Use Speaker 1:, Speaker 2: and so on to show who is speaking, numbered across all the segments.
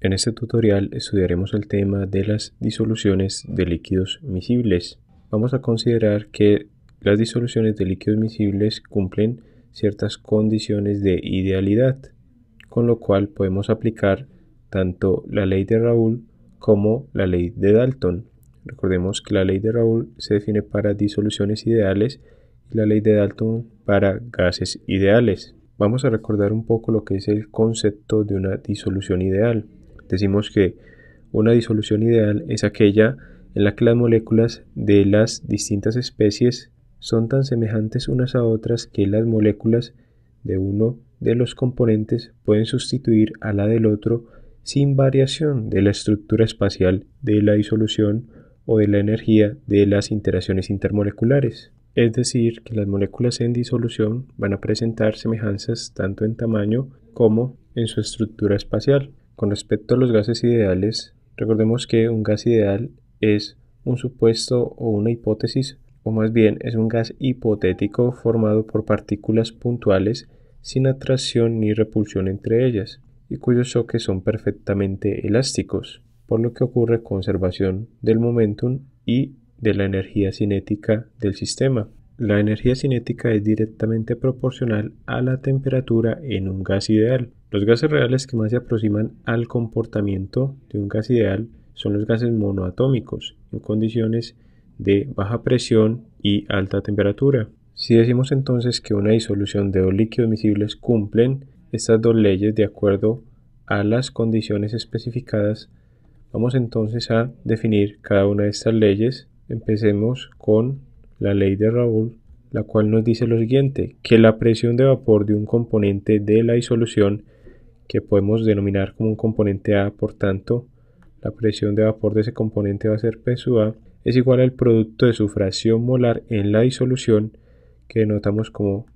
Speaker 1: En este tutorial estudiaremos el tema de las disoluciones de líquidos miscibles. Vamos a considerar que las disoluciones de líquidos miscibles cumplen ciertas condiciones de idealidad, con lo cual podemos aplicar tanto la ley de Raoult como la ley de Dalton. Recordemos que la ley de Raoult se define para disoluciones ideales y la ley de Dalton para gases ideales. Vamos a recordar un poco lo que es el concepto de una disolución ideal. Decimos que una disolución ideal es aquella en la que las moléculas de las distintas especies son tan semejantes unas a otras que las moléculas de uno de los componentes pueden sustituir a la del otro sin variación de la estructura espacial de la disolución o de la energía de las interacciones intermoleculares. Es decir, que las moléculas en disolución van a presentar semejanzas tanto en tamaño como en su estructura espacial. Con respecto a los gases ideales, recordemos que un gas ideal es un supuesto o una hipótesis, o más bien es un gas hipotético formado por partículas puntuales sin atracción ni repulsión entre ellas, y cuyos choques son perfectamente elásticos, por lo que ocurre conservación del momentum y de la energía cinética del sistema. La energía cinética es directamente proporcional a la temperatura en un gas ideal. Los gases reales que más se aproximan al comportamiento de un gas ideal son los gases monoatómicos en condiciones de baja presión y alta temperatura. Si decimos entonces que una disolución de dos líquidos miscibles cumplen estas dos leyes de acuerdo a las condiciones especificadas, vamos entonces a definir cada una de estas leyes. Empecemos con la ley de Raoult, la cual nos dice lo siguiente, que la presión de vapor de un componente de la disolución, que podemos denominar como un componente A, por tanto, la presión de vapor de ese componente va a ser P sub A, es igual al producto de su fracción molar en la disolución, que denotamos como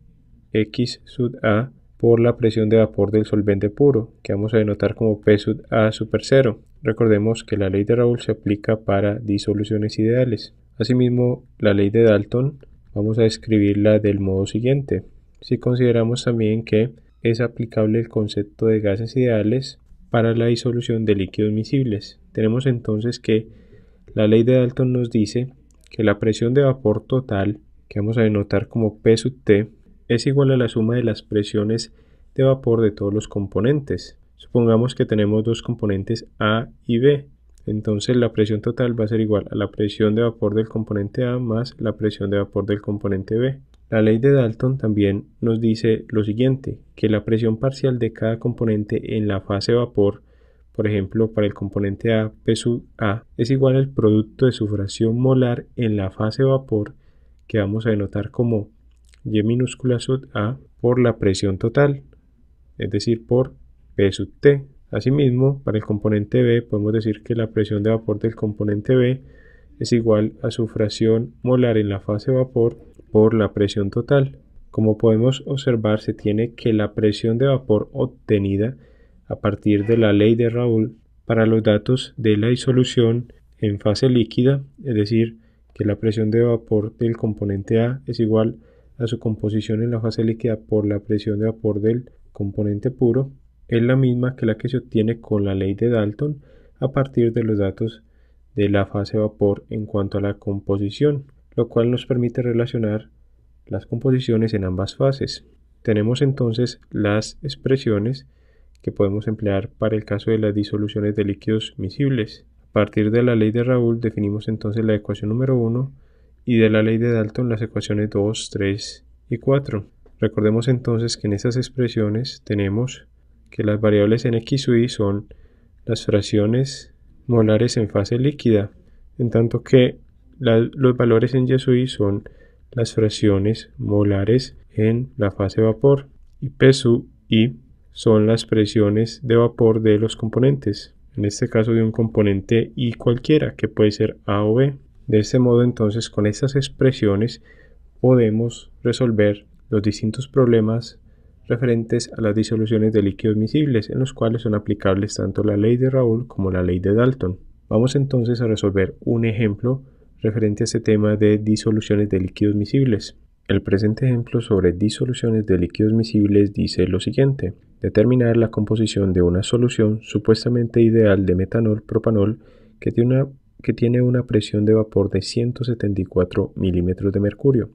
Speaker 1: X sub A, por la presión de vapor del solvente puro, que vamos a denotar como P sub A super 0. Recordemos que la ley de Raoult se aplica para disoluciones ideales. Asimismo, la ley de Dalton vamos a escribirla del modo siguiente. Si consideramos también que es aplicable el concepto de gases ideales para la disolución de líquidos miscibles, tenemos entonces que la ley de Dalton nos dice que la presión de vapor total, que vamos a denotar como P sub T, es igual a la suma de las presiones de vapor de todos los componentes. Supongamos que tenemos dos componentes A y B. Entonces la presión total va a ser igual a la presión de vapor del componente A más la presión de vapor del componente B. La ley de Dalton también nos dice lo siguiente, que la presión parcial de cada componente en la fase vapor, por ejemplo para el componente A, P sub A, es igual al producto de su fracción molar en la fase vapor que vamos a denotar como Y minúscula sub A por la presión total, es decir, por P sub T, Asimismo, para el componente B podemos decir que la presión de vapor del componente B es igual a su fracción molar en la fase vapor por la presión total. Como podemos observar, se tiene que la presión de vapor obtenida a partir de la ley de Raúl para los datos de la disolución en fase líquida, es decir, que la presión de vapor del componente A es igual a su composición en la fase líquida por la presión de vapor del componente puro, es la misma que la que se obtiene con la ley de Dalton a partir de los datos de la fase vapor en cuanto a la composición, lo cual nos permite relacionar las composiciones en ambas fases. Tenemos entonces las expresiones que podemos emplear para el caso de las disoluciones de líquidos miscibles. A partir de la ley de Raúl definimos entonces la ecuación número 1 y de la ley de Dalton las ecuaciones 2, 3 y 4. Recordemos entonces que en estas expresiones tenemos que las variables en x y son las fracciones molares en fase líquida, en tanto que los valores en y son las fracciones molares en la fase vapor y P sub son las presiones de vapor de los componentes, en este caso de un componente I cualquiera que puede ser A o B. De este modo entonces con estas expresiones podemos resolver los distintos problemas referentes a las disoluciones de líquidos miscibles, en los cuales son aplicables tanto la ley de Raúl como la ley de Dalton. Vamos entonces a resolver un ejemplo referente a este tema de disoluciones de líquidos miscibles. El presente ejemplo sobre disoluciones de líquidos miscibles dice lo siguiente. Determinar la composición de una solución supuestamente ideal de metanol propanol que tiene una, que tiene una presión de vapor de 174 milímetros de mercurio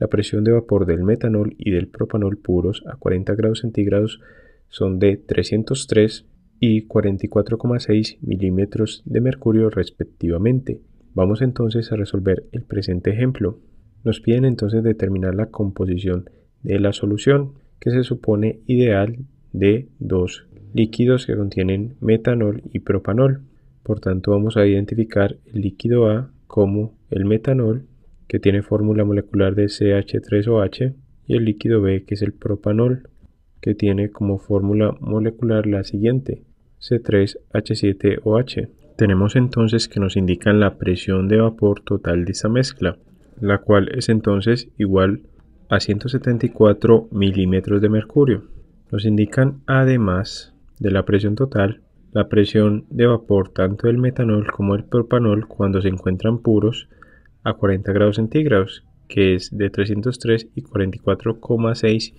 Speaker 1: la presión de vapor del metanol y del propanol puros a 40 grados centígrados son de 303 y 44,6 milímetros de mercurio respectivamente. Vamos entonces a resolver el presente ejemplo. Nos piden entonces determinar la composición de la solución que se supone ideal de dos líquidos que contienen metanol y propanol. Por tanto, vamos a identificar el líquido A como el metanol que tiene fórmula molecular de CH3OH, y el líquido B, que es el propanol, que tiene como fórmula molecular la siguiente, C3H7OH. Tenemos entonces que nos indican la presión de vapor total de esta mezcla, la cual es entonces igual a 174 milímetros de mercurio. Nos indican además de la presión total la presión de vapor tanto del metanol como del propanol cuando se encuentran puros a 40 grados centígrados, que es de 303 y 44,6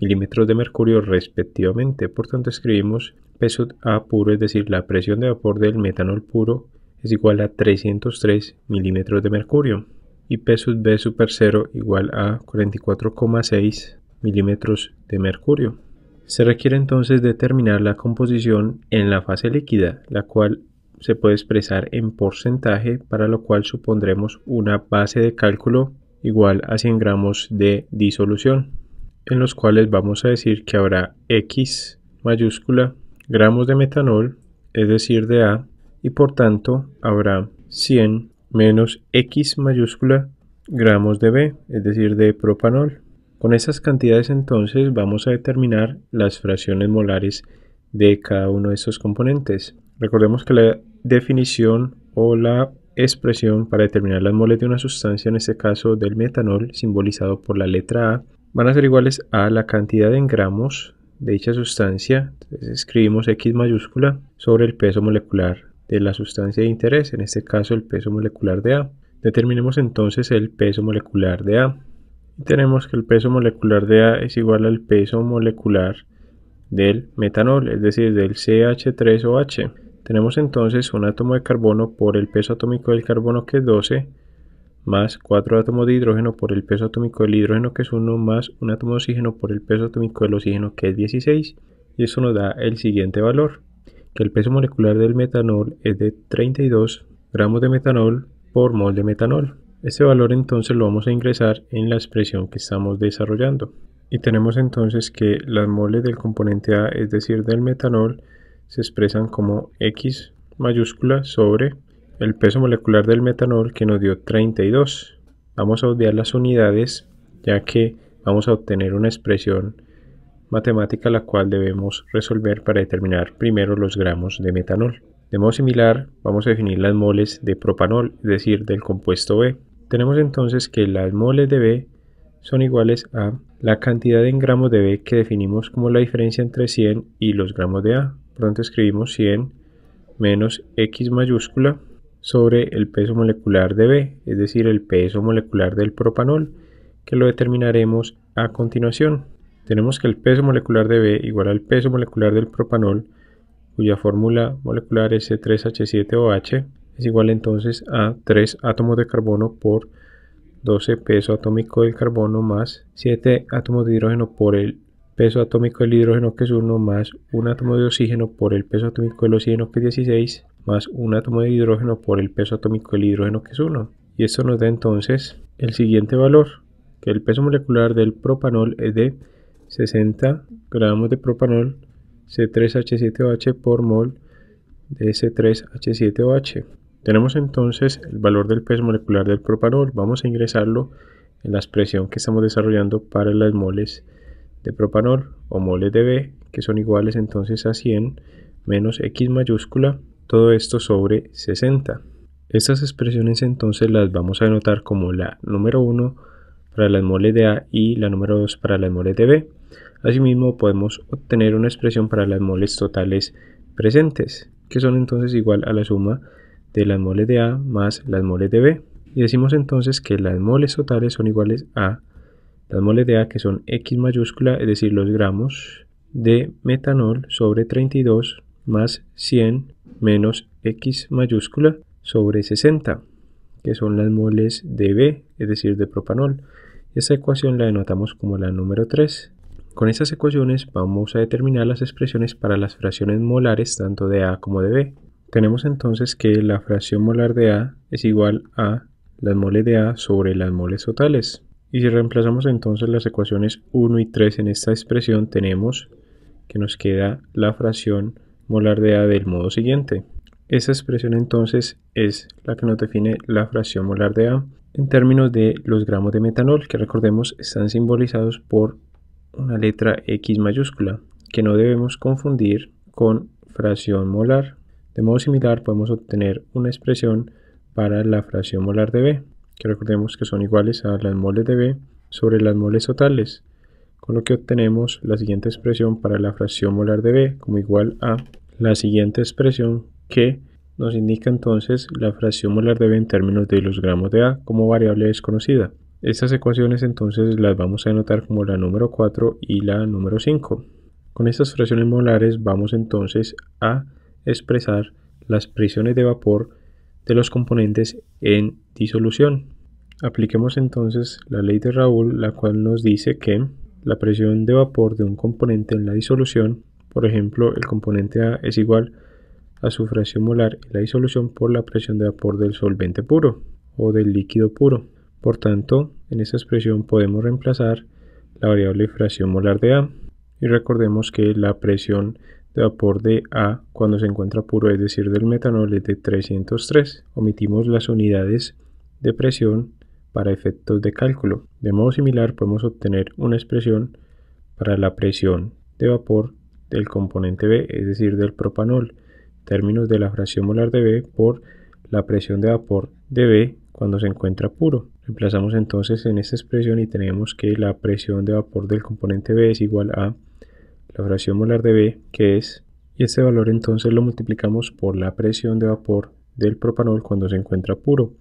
Speaker 1: milímetros de mercurio respectivamente. Por tanto, escribimos peso A puro, es decir, la presión de vapor del metanol puro es igual a 303 milímetros de mercurio y peso B super 0 igual a 44,6 milímetros de mercurio. Se requiere entonces determinar la composición en la fase líquida, la cual se puede expresar en porcentaje, para lo cual supondremos una base de cálculo igual a 100 gramos de disolución, en los cuales vamos a decir que habrá X mayúscula gramos de metanol, es decir, de A, y por tanto habrá 100 menos X mayúscula gramos de B, es decir, de propanol. Con esas cantidades entonces vamos a determinar las fracciones molares de cada uno de estos componentes. Recordemos que la definición o la expresión para determinar las moles de una sustancia, en este caso del metanol, simbolizado por la letra A, van a ser iguales a la cantidad en gramos de dicha sustancia. escribimos X mayúscula sobre el peso molecular de la sustancia de interés, en este caso el peso molecular de A. Determinemos entonces el peso molecular de A. Tenemos que el peso molecular de A es igual al peso molecular del metanol, es decir, del CH3OH. Tenemos entonces un átomo de carbono por el peso atómico del carbono que es 12, más 4 átomos de hidrógeno por el peso atómico del hidrógeno que es 1, más un átomo de oxígeno por el peso atómico del oxígeno que es 16. Y eso nos da el siguiente valor, que el peso molecular del metanol es de 32 gramos de metanol por mol de metanol. Este valor entonces lo vamos a ingresar en la expresión que estamos desarrollando. Y tenemos entonces que las moles del componente A, es decir, del metanol, se expresan como X mayúscula sobre el peso molecular del metanol que nos dio 32. Vamos a obviar las unidades ya que vamos a obtener una expresión matemática la cual debemos resolver para determinar primero los gramos de metanol. De modo similar, vamos a definir las moles de propanol, es decir, del compuesto B. Tenemos entonces que las moles de B son iguales a la cantidad en gramos de B que definimos como la diferencia entre 100 y los gramos de A, por tanto escribimos 100 menos X mayúscula sobre el peso molecular de B, es decir, el peso molecular del propanol, que lo determinaremos a continuación. Tenemos que el peso molecular de B igual al peso molecular del propanol, cuya fórmula molecular es C3H7OH, es igual entonces a 3 átomos de carbono por 12 peso atómico del carbono más 7 átomos de hidrógeno por el peso atómico del hidrógeno que es 1 más un átomo de oxígeno por el peso atómico del oxígeno que es 16 más un átomo de hidrógeno por el peso atómico del hidrógeno que es 1. Y esto nos da entonces el siguiente valor, que el peso molecular del propanol es de 60 gramos de propanol C3H7OH por mol de C3H7OH. Tenemos entonces el valor del peso molecular del propanol. Vamos a ingresarlo en la expresión que estamos desarrollando para las moles de propanol o moles de B, que son iguales entonces a 100 menos X mayúscula, todo esto sobre 60. Estas expresiones entonces las vamos a denotar como la número 1 para las moles de A y la número 2 para las moles de B. Asimismo podemos obtener una expresión para las moles totales presentes, que son entonces igual a la suma de las moles de A más las moles de B. Y decimos entonces que las moles totales son iguales a las moles de A que son X mayúscula, es decir, los gramos de metanol sobre 32 más 100 menos X mayúscula sobre 60, que son las moles de B, es decir, de propanol. Esta ecuación la denotamos como la número 3. Con estas ecuaciones vamos a determinar las expresiones para las fracciones molares tanto de A como de B. Tenemos entonces que la fracción molar de A es igual a las moles de A sobre las moles totales. Y si reemplazamos entonces las ecuaciones 1 y 3 en esta expresión, tenemos que nos queda la fracción molar de A del modo siguiente. Esa expresión entonces es la que nos define la fracción molar de A en términos de los gramos de metanol, que recordemos están simbolizados por una letra X mayúscula, que no debemos confundir con fracción molar. De modo similar podemos obtener una expresión para la fracción molar de B, que recordemos que son iguales a las moles de B sobre las moles totales, con lo que obtenemos la siguiente expresión para la fracción molar de B como igual a la siguiente expresión que nos indica entonces la fracción molar de B en términos de los gramos de A como variable desconocida. Estas ecuaciones entonces las vamos a anotar como la número 4 y la número 5. Con estas fracciones molares vamos entonces a expresar las presiones de vapor de los componentes en disolución. Apliquemos entonces la ley de Raúl, la cual nos dice que la presión de vapor de un componente en la disolución, por ejemplo, el componente A es igual a su fracción molar en la disolución por la presión de vapor del solvente puro o del líquido puro. Por tanto, en esta expresión podemos reemplazar la variable fracción molar de A y recordemos que la presión de vapor de A cuando se encuentra puro, es decir, del metanol, es de 303. Omitimos las unidades de presión para efectos de cálculo. De modo similar podemos obtener una expresión para la presión de vapor del componente B, es decir, del propanol, términos de la fracción molar de B por la presión de vapor de B cuando se encuentra puro. Reemplazamos entonces en esta expresión y tenemos que la presión de vapor del componente B es igual a la fracción molar de B, que es, y este valor entonces lo multiplicamos por la presión de vapor del propanol cuando se encuentra puro,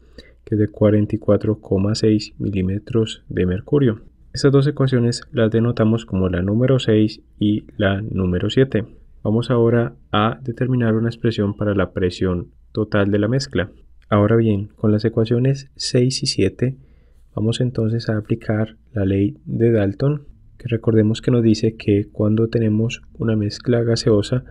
Speaker 1: que es de 44,6 milímetros de mercurio. Estas dos ecuaciones las denotamos como la número 6 y la número 7. Vamos ahora a determinar una expresión para la presión total de la mezcla. Ahora bien, con las ecuaciones 6 y 7 vamos entonces a aplicar la ley de Dalton que recordemos que nos dice que cuando tenemos una mezcla gaseosa,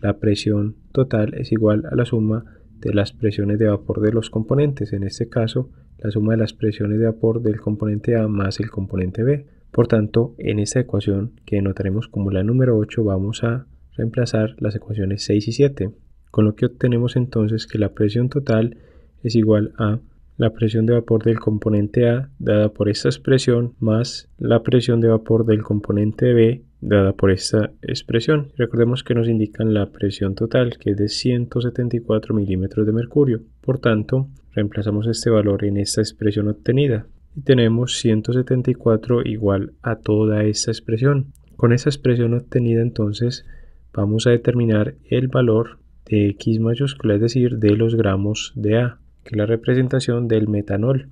Speaker 1: la presión total es igual a la suma de las presiones de vapor de los componentes, en este caso la suma de las presiones de vapor del componente A más el componente B. Por tanto, en esta ecuación, que notaremos como la número 8, vamos a reemplazar las ecuaciones 6 y 7, con lo que obtenemos entonces que la presión total es igual a la presión de vapor del componente A dada por esta expresión más la presión de vapor del componente B dada por esta expresión. Recordemos que nos indican la presión total que es de 174 milímetros de mercurio. Por tanto, reemplazamos este valor en esta expresión obtenida y tenemos 174 igual a toda esta expresión. Con esa expresión obtenida entonces vamos a determinar el valor de X mayúscula, es decir, de los gramos de A que es la representación del metanol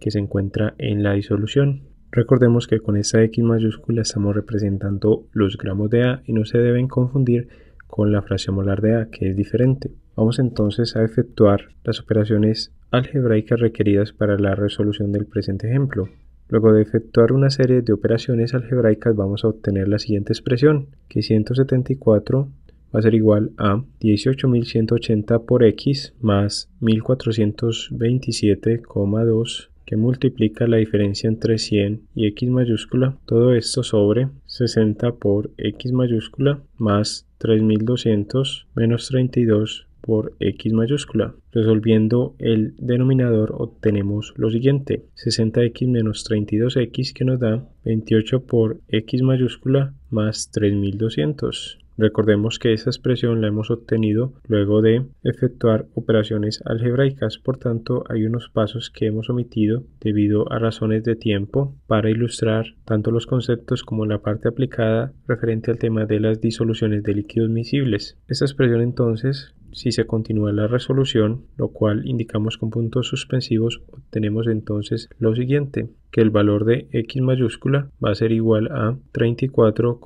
Speaker 1: que se encuentra en la disolución. Recordemos que con esta X mayúscula estamos representando los gramos de A y no se deben confundir con la fracción molar de A, que es diferente. Vamos entonces a efectuar las operaciones algebraicas requeridas para la resolución del presente ejemplo. Luego de efectuar una serie de operaciones algebraicas vamos a obtener la siguiente expresión, que 174 va a ser igual a 18.180 por x más 1427,2 que multiplica la diferencia entre 100 y x mayúscula, todo esto sobre 60 por x mayúscula más 3200 menos 32 por x mayúscula. Resolviendo el denominador obtenemos lo siguiente, 60x menos 32x que nos da 28 por x mayúscula más 3200. Recordemos que esa expresión la hemos obtenido luego de efectuar operaciones algebraicas, por tanto hay unos pasos que hemos omitido debido a razones de tiempo para ilustrar tanto los conceptos como la parte aplicada referente al tema de las disoluciones de líquidos miscibles. Esta expresión entonces si se continúa la resolución, lo cual indicamos con puntos suspensivos, obtenemos entonces lo siguiente, que el valor de x mayúscula va a ser igual a 34,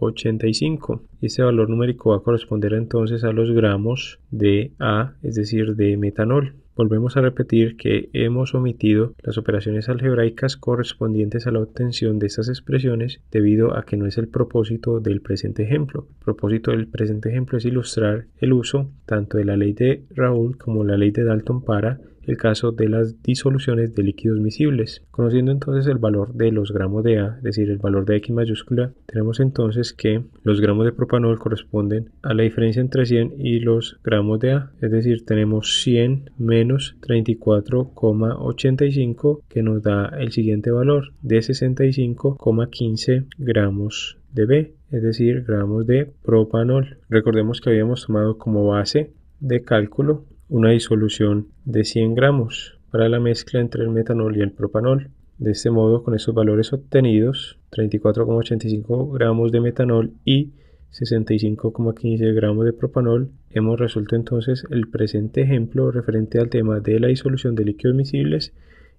Speaker 1: 85. Este valor numérico va a corresponder entonces a los gramos de A, es decir, de metanol. Volvemos a repetir que hemos omitido las operaciones algebraicas correspondientes a la obtención de estas expresiones debido a que no es el propósito del presente ejemplo. El propósito del presente ejemplo es ilustrar el uso tanto de la ley de Raúl como la ley de Dalton para el caso de las disoluciones de líquidos miscibles. Conociendo entonces el valor de los gramos de A, es decir, el valor de X mayúscula, tenemos entonces que los gramos de propanol corresponden a la diferencia entre 100 y los gramos de A, es decir, tenemos 100 menos 34,85 que nos da el siguiente valor de 65,15 gramos de B, es decir, gramos de propanol. Recordemos que habíamos tomado como base de cálculo una disolución de 100 gramos para la mezcla entre el metanol y el propanol. De este modo, con estos valores obtenidos, 34,85 gramos de metanol y 65,15 gramos de propanol, hemos resuelto entonces el presente ejemplo referente al tema de la disolución de líquidos miscibles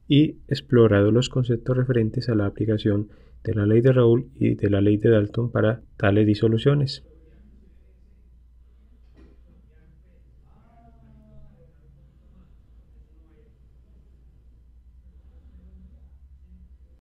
Speaker 1: y explorado los conceptos referentes a la aplicación de la ley de Raúl y de la ley de Dalton para tales disoluciones.